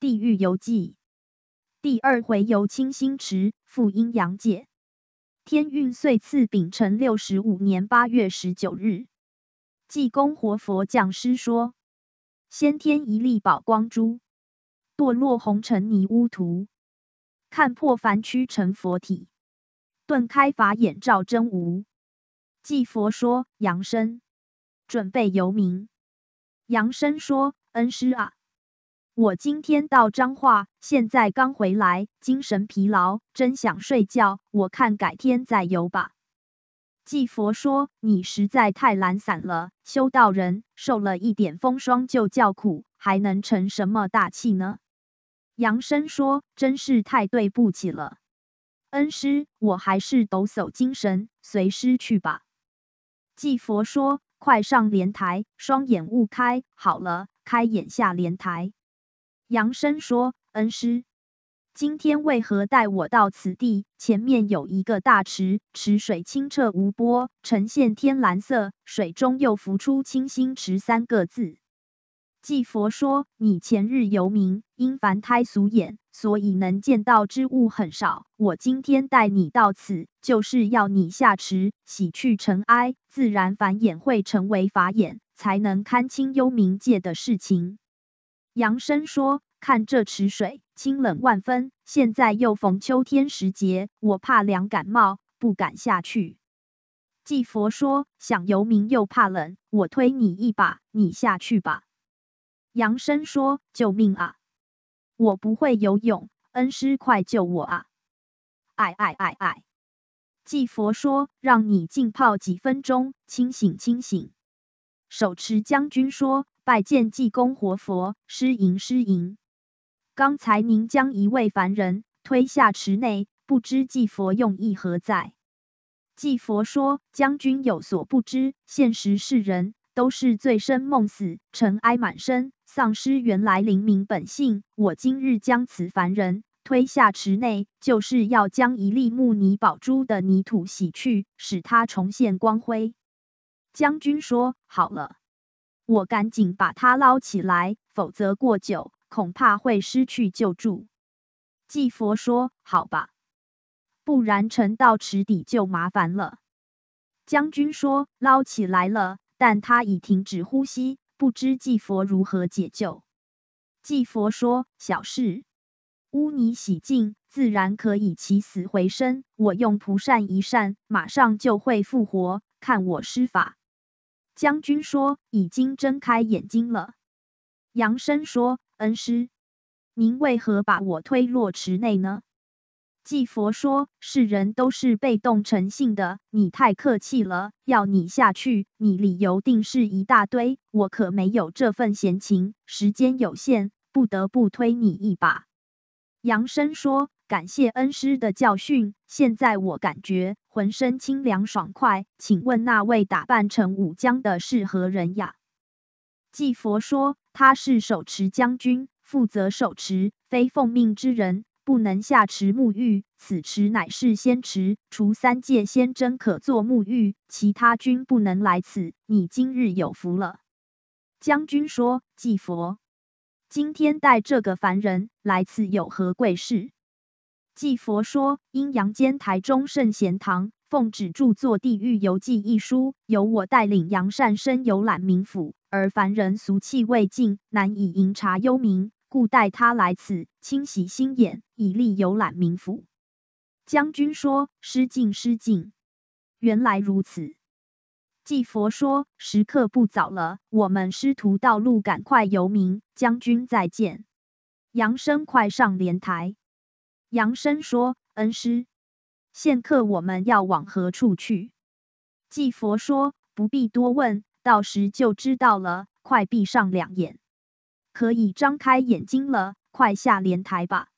《地狱游记》第二回游清心池，赴阴阳界。天运岁次丙辰六十五年八月十九日，济公活佛讲师说：“先天一粒宝光珠，堕落红尘泥污土，看破凡躯成佛体，顿开法眼照真无。”济佛说：“杨生，准备游民。杨生说：“恩师啊。”我今天到彰化，现在刚回来，精神疲劳，真想睡觉。我看改天再游吧。济佛说：“你实在太懒散了，修道人受了一点风霜就叫苦，还能成什么大气呢？”杨生说：“真是太对不起了，恩师，我还是抖擞精神，随师去吧。”济佛说：“快上莲台，双眼勿开。好了，开眼下莲台。”杨生说：“恩师，今天为何带我到此地？前面有一个大池，池水清澈无波，呈现天蓝色，水中又浮出‘清心池’三个字。”寂佛说：“你前日游民，因凡胎俗眼，所以能见到之物很少。我今天带你到此，就是要你下池洗去尘埃，自然凡眼会成为法眼，才能看清幽冥界的事情。”杨生说：“看这池水清冷万分，现在又逢秋天时节，我怕凉感冒，不敢下去。”济佛说：“想游民又怕冷，我推你一把，你下去吧。”杨生说：“救命啊！我不会游泳，恩师快救我啊！”哎哎哎哎！济佛说：“让你浸泡几分钟，清醒清醒。”手持将军说。拜见济公活佛，失吟失吟。刚才您将一位凡人推下池内，不知济佛用意何在？济佛说：“将军有所不知，现实世人都是醉生梦死，尘埃满身，丧失原来灵明本性。我今日将此凡人推下池内，就是要将一粒木泥宝珠的泥土洗去，使他重现光辉。”将军说：“好了。”我赶紧把它捞起来，否则过久恐怕会失去救助。祭佛说：“好吧，不然沉到池底就麻烦了。”将军说：“捞起来了，但他已停止呼吸，不知祭佛如何解救。”祭佛说：“小事，污泥洗净，自然可以起死回生。我用蒲扇一扇，马上就会复活。看我施法。”将军说：“已经睁开眼睛了。”杨生说：“恩师，您为何把我推落池内呢？”季佛说：“世人都是被动成性的，你太客气了。要你下去，你理由定是一大堆，我可没有这份闲情。时间有限，不得不推你一把。”杨生说。感谢恩师的教训，现在我感觉浑身清凉爽快。请问那位打扮成武将的是何人呀？济佛说：“他是手持将军，负责手持，非奉命之人不能下池沐浴。此池乃是仙池，除三界仙真可做沐浴，其他均不能来此。你今日有福了。”将军说：“济佛，今天带这个凡人来此有何贵事？”济佛说：“阴阳间台中圣贤堂奉旨著作《地狱游记》一书，由我带领杨善生游览冥府，而凡人俗气未尽，难以迎查幽冥，故带他来此清洗心眼，以利游览冥府。”将军说：“失敬失敬，原来如此。”济佛说：“时刻不早了，我们师徒道路赶快游冥。”将军再见。杨生快上莲台。杨生说：“恩师，现刻我们要往何处去？”季佛说：“不必多问，到时就知道了。”快闭上两眼，可以张开眼睛了。快下莲台吧。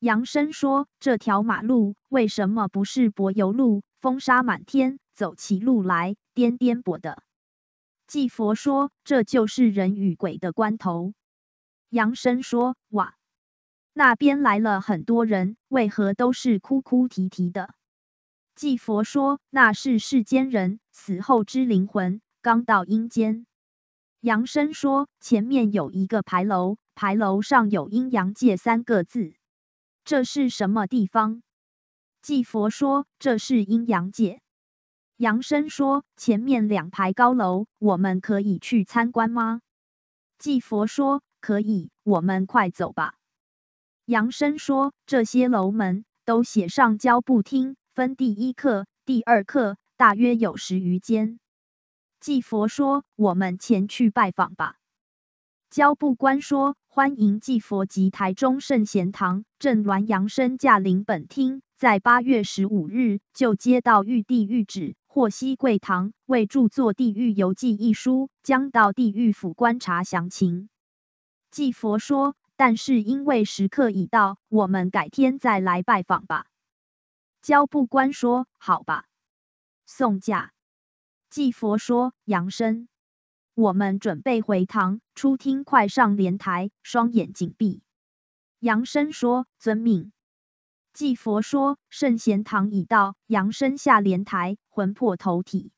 杨生说：“这条马路为什么不是柏油路？风沙满天，走起路来颠颠簸的。”季佛说：“这就是人与鬼的关头。”杨生说：“哇！”那边来了很多人，为何都是哭哭啼啼的？祭佛说：“那是世间人死后之灵魂，刚到阴间。”杨生说：“前面有一个牌楼，牌楼上有‘阴阳界’三个字，这是什么地方？”祭佛说：“这是阴阳界。”杨生说：“前面两排高楼，我们可以去参观吗？”祭佛说：“可以，我们快走吧。”杨生说：“这些楼门都写上‘焦布厅，分第一课、第二课，大约有十余间。”季佛说：“我们前去拜访吧。”焦布官说：“欢迎季佛及台中圣贤堂正鸾杨生驾临本厅。在八月十五日就接到玉帝谕旨，获悉贵堂为著作《地狱游记》一书，将到地狱府观察详情。”季佛说。但是因为时刻已到，我们改天再来拜访吧。焦布官说：“好吧。”送驾。季佛说：“杨生，我们准备回堂，初听快上莲台，双眼紧闭。杨生说：“遵命。”季佛说：“圣贤堂已到。”杨生下莲台，魂魄投体。